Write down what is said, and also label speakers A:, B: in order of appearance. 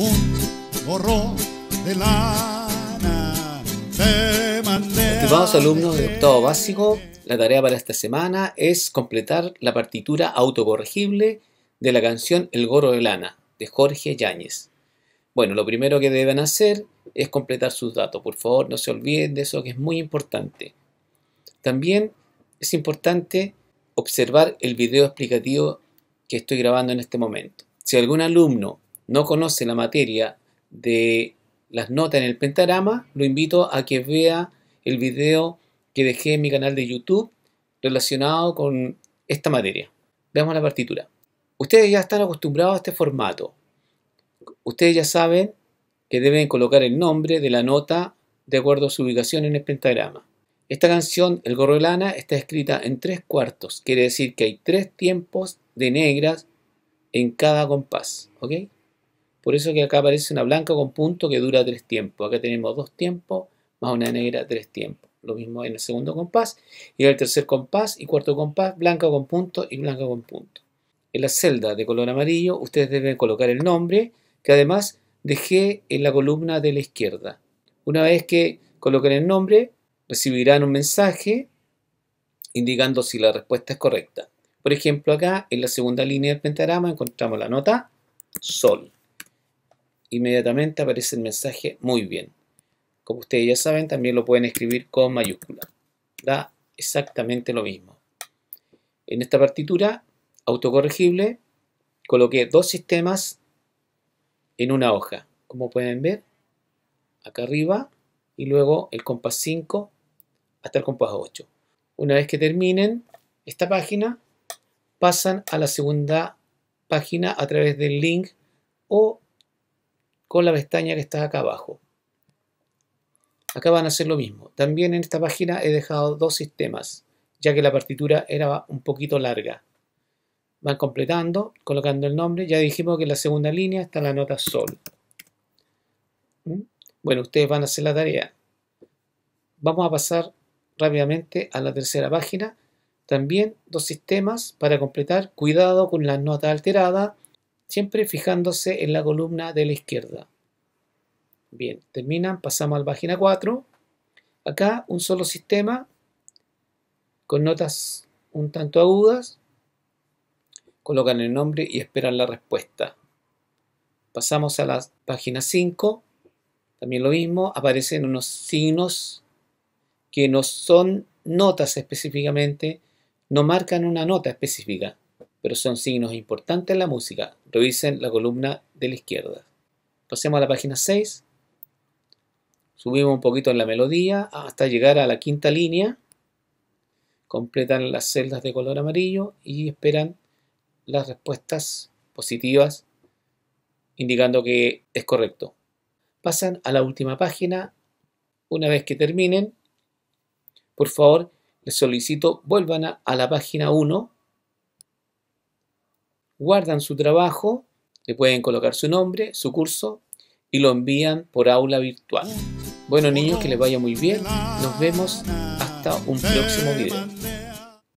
A: un gorro de lana. Estimados alumnos de octavo básico, la tarea para esta semana es completar la partitura autocorregible de la canción El gorro de lana de Jorge Yáñez. Bueno, lo primero que deben hacer es completar sus datos. Por favor, no se olviden de eso que es muy importante. También es importante observar el video explicativo que estoy grabando en este momento. Si algún alumno no conoce la materia de las notas en el pentagrama, lo invito a que vea el video que dejé en mi canal de YouTube relacionado con esta materia. Veamos la partitura. Ustedes ya están acostumbrados a este formato. Ustedes ya saben que deben colocar el nombre de la nota de acuerdo a su ubicación en el pentagrama. Esta canción, El gorro de lana, está escrita en tres cuartos. Quiere decir que hay tres tiempos de negras en cada compás. Por eso que acá aparece una blanca con punto que dura tres tiempos. Acá tenemos dos tiempos más una negra tres tiempos. Lo mismo en el segundo compás y en el tercer compás y cuarto compás, blanca con punto y blanca con punto. En la celda de color amarillo ustedes deben colocar el nombre que además dejé en la columna de la izquierda. Una vez que coloquen el nombre recibirán un mensaje indicando si la respuesta es correcta. Por ejemplo acá en la segunda línea del pentagrama encontramos la nota Sol inmediatamente aparece el mensaje muy bien. Como ustedes ya saben, también lo pueden escribir con mayúscula. Da exactamente lo mismo. En esta partitura autocorregible coloqué dos sistemas en una hoja. Como pueden ver, acá arriba y luego el compás 5 hasta el compás 8. Una vez que terminen esta página, pasan a la segunda página a través del link o con la pestaña que está acá abajo. Acá van a hacer lo mismo. También en esta página he dejado dos sistemas, ya que la partitura era un poquito larga. Van completando, colocando el nombre. Ya dijimos que en la segunda línea está la nota sol. ¿Mm? Bueno, ustedes van a hacer la tarea. Vamos a pasar rápidamente a la tercera página. También dos sistemas para completar. Cuidado con la nota alterada siempre fijándose en la columna de la izquierda. Bien, terminan, pasamos a la página 4. Acá un solo sistema con notas un tanto agudas. Colocan el nombre y esperan la respuesta. Pasamos a la página 5. También lo mismo, aparecen unos signos que no son notas específicamente, no marcan una nota específica pero son signos importantes en la música. Revisen la columna de la izquierda. Pasemos a la página 6. Subimos un poquito en la melodía hasta llegar a la quinta línea. Completan las celdas de color amarillo y esperan las respuestas positivas indicando que es correcto. Pasan a la última página. Una vez que terminen, por favor, les solicito vuelvan a, la página 1 guardan su trabajo, le pueden colocar su nombre, su curso y lo envían por aula virtual. Bueno niños, que les vaya muy bien. Nos vemos hasta un próximo video.